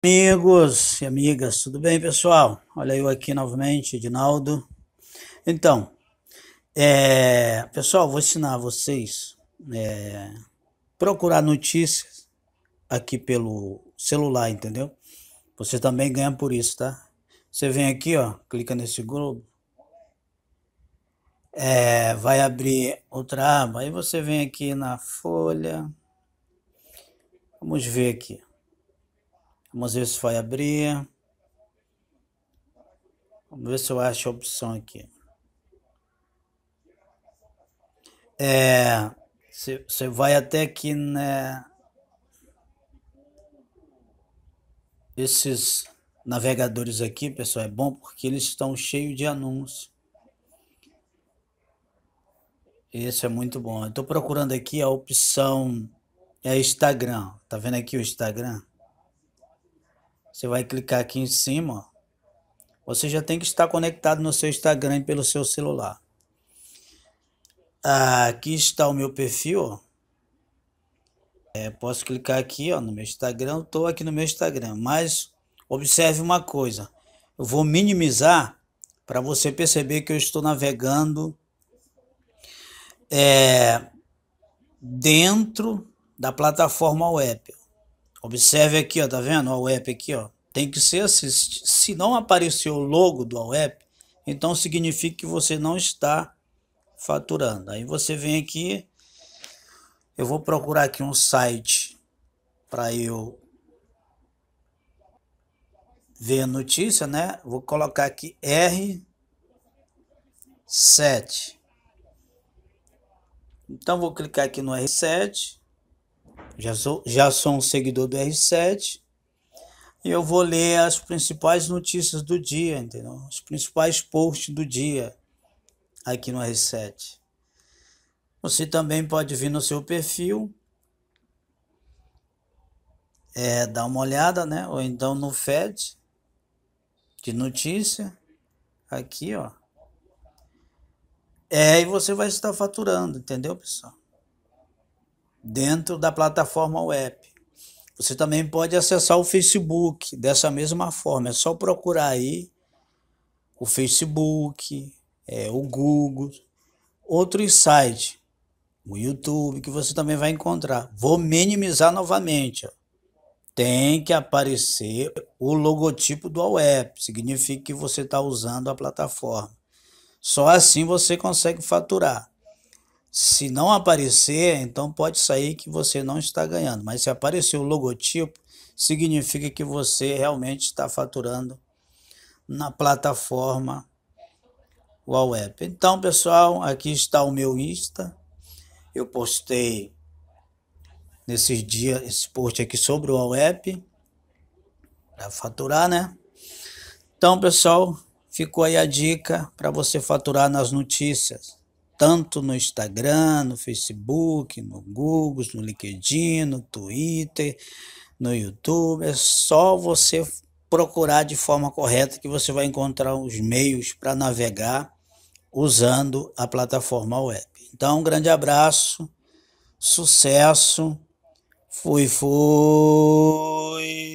Amigos e amigas, tudo bem pessoal? Olha eu aqui novamente, Edinaldo. Então, é, pessoal, vou ensinar vocês é, procurar notícias aqui pelo celular, entendeu? Você também ganha por isso, tá? Você vem aqui, ó, clica nesse globo, é, vai abrir outra aba, aí você vem aqui na folha, vamos ver aqui. Vamos ver se vai abrir. Vamos ver se eu acho a opção aqui. É, você vai até aqui, né? Esses navegadores aqui, pessoal, é bom porque eles estão cheios de anúncios. Esse é muito bom. Estou procurando aqui a opção é Instagram. Tá vendo aqui o Instagram? Você vai clicar aqui em cima. Você já tem que estar conectado no seu Instagram pelo seu celular. Aqui está o meu perfil. É, posso clicar aqui ó, no meu Instagram. Estou aqui no meu Instagram. Mas observe uma coisa. Eu vou minimizar para você perceber que eu estou navegando é, dentro da plataforma web. Observe aqui, ó, tá vendo? O AWEP aqui, ó. Tem que ser assistido. Se não apareceu o logo do AWEP, então significa que você não está faturando. Aí você vem aqui, eu vou procurar aqui um site para eu ver a notícia, né? Vou colocar aqui R7. Então vou clicar aqui no R7. Já sou, já sou um seguidor do R7 e eu vou ler as principais notícias do dia, entendeu? Os principais posts do dia aqui no R7. Você também pode vir no seu perfil, é, dar uma olhada, né? Ou então no FED de notícia, aqui, ó. É, e você vai estar faturando, entendeu, pessoal? dentro da plataforma web. Você também pode acessar o Facebook dessa mesma forma. É só procurar aí o Facebook, é, o Google, outros sites, o YouTube, que você também vai encontrar. Vou minimizar novamente. Ó. Tem que aparecer o logotipo do web, significa que você está usando a plataforma. Só assim você consegue faturar. Se não aparecer, então pode sair que você não está ganhando. Mas se aparecer o logotipo, significa que você realmente está faturando na plataforma Wallweb. Então, pessoal, aqui está o meu Insta. Eu postei nesses dias esse post aqui sobre o Wallweb para faturar, né? Então, pessoal, ficou aí a dica para você faturar nas notícias tanto no Instagram, no Facebook, no Google, no LinkedIn, no Twitter, no YouTube. É só você procurar de forma correta que você vai encontrar os meios para navegar usando a plataforma web. Então, um grande abraço, sucesso, fui, fui.